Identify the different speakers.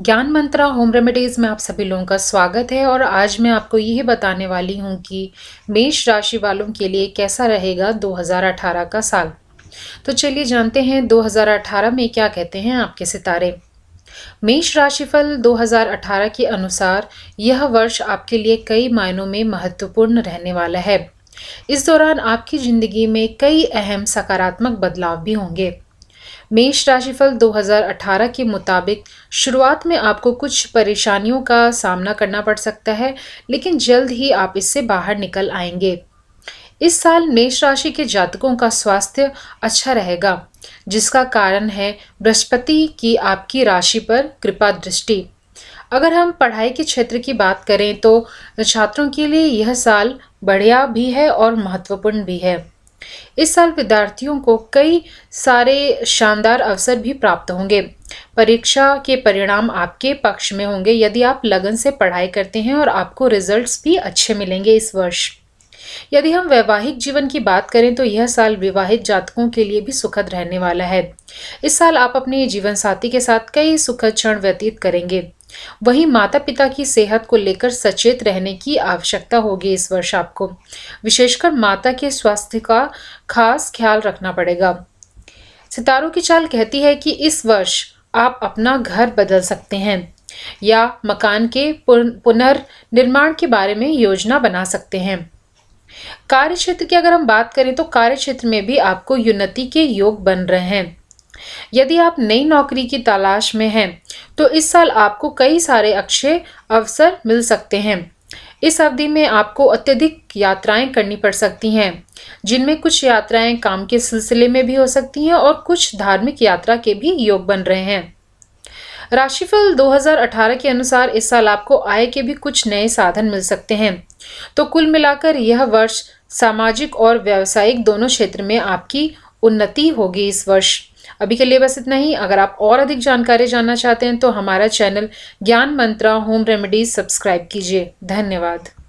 Speaker 1: ज्ञान मंत्रा home remedies में आप सभी लोगों का स्वागत है और आज मैं आपको यह बताने वाली हूँ कि मेष राशि वालों के लिए कैसा रहेगा 2018 का साल तो चलिए जानते हैं 2018 में क्या कहते हैं आपके सितारे मेष राशिफल 2018 के अनुसार यह वर्ष आपके लिए कई मायनों में महत्वपूर्ण रहने वाला है इस दौरान आपकी ज़िंदगी में कई अहम सकारात्मक बदलाव भी होंगे मेष राशिफल 2018 के मुताबिक शुरुआत में आपको कुछ परेशानियों का सामना करना पड़ सकता है लेकिन जल्द ही आप इससे बाहर निकल आएंगे इस साल मेष राशि के जातकों का स्वास्थ्य अच्छा रहेगा जिसका कारण है बृहस्पति की आपकी राशि पर कृपा दृष्टि अगर हम पढ़ाई के क्षेत्र की बात करें तो छात्रों के लिए यह साल बढ़िया भी है और महत्वपूर्ण भी है इस साल विद्यार्थियों को कई सारे शानदार अवसर भी प्राप्त होंगे परीक्षा के परिणाम आपके पक्ष में होंगे यदि आप लगन से पढ़ाई करते हैं और आपको रिजल्ट्स भी अच्छे मिलेंगे इस वर्ष यदि हम वैवाहिक जीवन की बात करें तो यह साल विवाहित जातकों के लिए भी सुखद रहने वाला है इस साल आप अपने जीवन साथी के साथ कई सुखद क्षण व्यतीत करेंगे वहीं माता पिता की सेहत को लेकर सचेत रहने की आवश्यकता होगी इस वर्ष आपको विशेषकर माता के स्वास्थ्य का खास ख्याल रखना पड़ेगा सितारों की चाल कहती है कि इस वर्ष आप अपना घर बदल सकते हैं या मकान के पुनर्निर्माण के बारे में योजना बना सकते हैं कार्य क्षेत्र की अगर हम बात करें तो कार्य क्षेत्र में भी आपको उन्नति के योग बन रहे हैं यदि आप नई नौकरी की तलाश में हैं तो इस साल आपको कई सारे अच्छे अवसर मिल सकते हैं इस अवधि में आपको अत्यधिक यात्राएं करनी पड़ सकती हैं जिनमें कुछ यात्राएं काम के सिलसिले में भी हो सकती हैं और कुछ धार्मिक यात्रा के भी योग बन रहे हैं राशिफल 2018 के अनुसार इस साल आपको आय के भी कुछ नए साधन मिल सकते हैं तो कुल मिलाकर यह वर्ष सामाजिक और व्यावसायिक दोनों क्षेत्र में आपकी उन्नति होगी इस वर्ष अभी के लिए बस इतना ही अगर आप और अधिक जानकारी जानना चाहते हैं तो हमारा चैनल ज्ञान मंत्रा होम रेमेडीज सब्सक्राइब कीजिए धन्यवाद